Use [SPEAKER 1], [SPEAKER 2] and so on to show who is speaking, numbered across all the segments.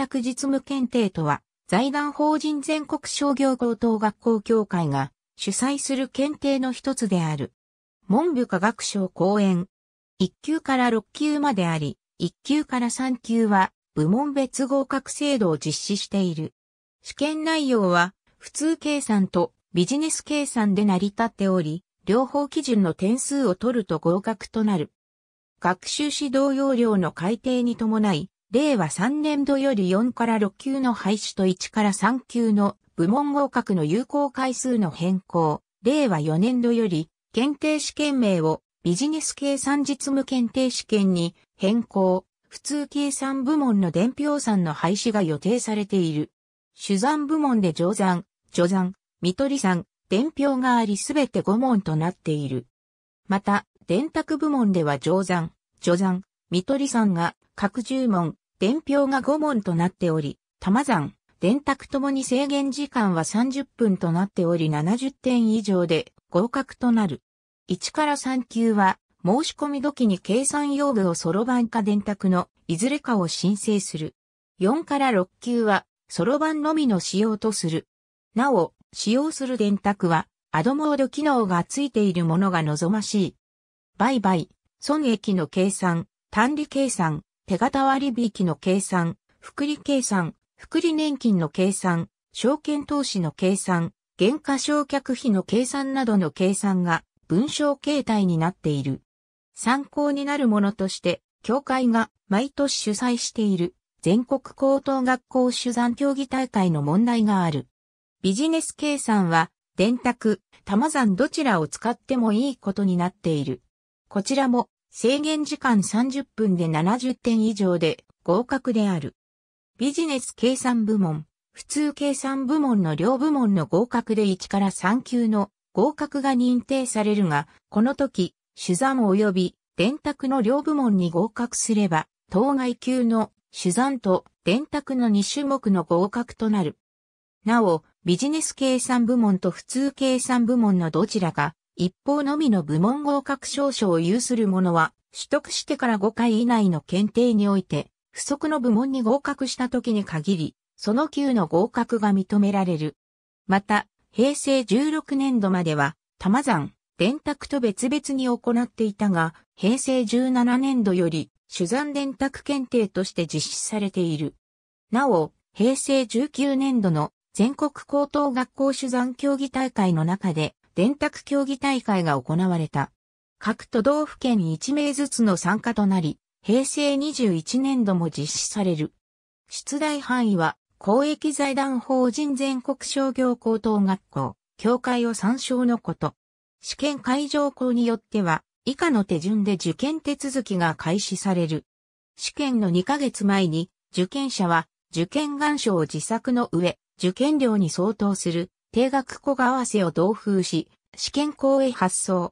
[SPEAKER 1] 託実務検定とは、財団法人全国商業高等学校協会が主催する検定の一つである。文部科学省講演。1級から6級まであり、1級から3級は部門別合格制度を実施している。試験内容は普通計算とビジネス計算で成り立っており、両方基準の点数を取ると合格となる。学習指導要領の改定に伴い、令和3年度より4から6級の廃止と1から3級の部門合格の有効回数の変更、令和4年度より検定試験名をビジネス計算実務検定試験に変更、普通計算部門の伝票算の廃止が予定されている。主算部門で乗算、除算、見取り算、伝票がありすべて5問となっている。また、電卓部門では乗算、除算、見取り算が各10問、伝票が5問となっており、玉山、電卓ともに制限時間は30分となっており70点以上で合格となる。1から3級は申し込み時に計算用具をそろばんか電卓のいずれかを申請する。4から6級はそろばんのみの使用とする。なお、使用する電卓はアドモード機能がついているものが望ましい。売買、損益の計算、単利計算、手形割引の計算、福利計算、福利年金の計算、証券投資の計算、減価償却費の計算などの計算が文章形態になっている。参考になるものとして、協会が毎年主催している全国高等学校主算競技大会の問題がある。ビジネス計算は、電卓、玉山どちらを使ってもいいことになっている。こちらも制限時間30分で70点以上で合格である。ビジネス計算部門、普通計算部門の両部門の合格で1から3級の合格が認定されるが、この時、手算及び電卓の両部門に合格すれば、当該級の手算と電卓の2種目の合格となる。なお、ビジネス計算部門と普通計算部門のどちらか一方のみの部門合格証書を有する者は、取得してから5回以内の検定において、不足の部門に合格した時に限り、その級の合格が認められる。また、平成16年度までは、玉山、電卓と別々に行っていたが、平成17年度より、主山電卓検定として実施されている。なお、平成19年度の全国高等学校主山競技大会の中で、電卓競技大会が行われた。各都道府県1名ずつの参加となり、平成21年度も実施される。出題範囲は、公益財団法人全国商業高等学校、協会を参照のこと。試験会場校によっては、以下の手順で受験手続きが開始される。試験の2ヶ月前に、受験者は、受験願書を自作の上、受験料に相当する定額小わせを同封し、試験校へ発送。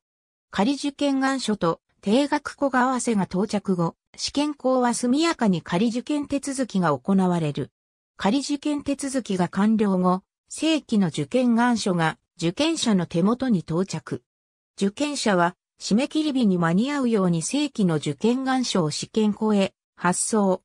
[SPEAKER 1] 仮受験願書と定額小わせが到着後、試験校は速やかに仮受験手続きが行われる。仮受験手続きが完了後、正規の受験願書が受験者の手元に到着。受験者は締め切り日に間に合うように正規の受験願書を試験校へ発送。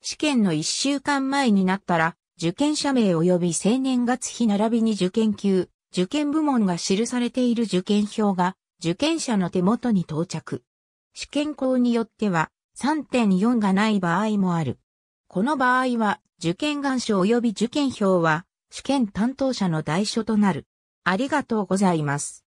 [SPEAKER 1] 試験の1週間前になったら受験者名及び生年月日並びに受験級、受験部門が記されている受験票が受験者の手元に到着。試験校によっては3.4がない場合もある。この場合は受験願書及び受験票は試験担当者の代書となる。ありがとうございます。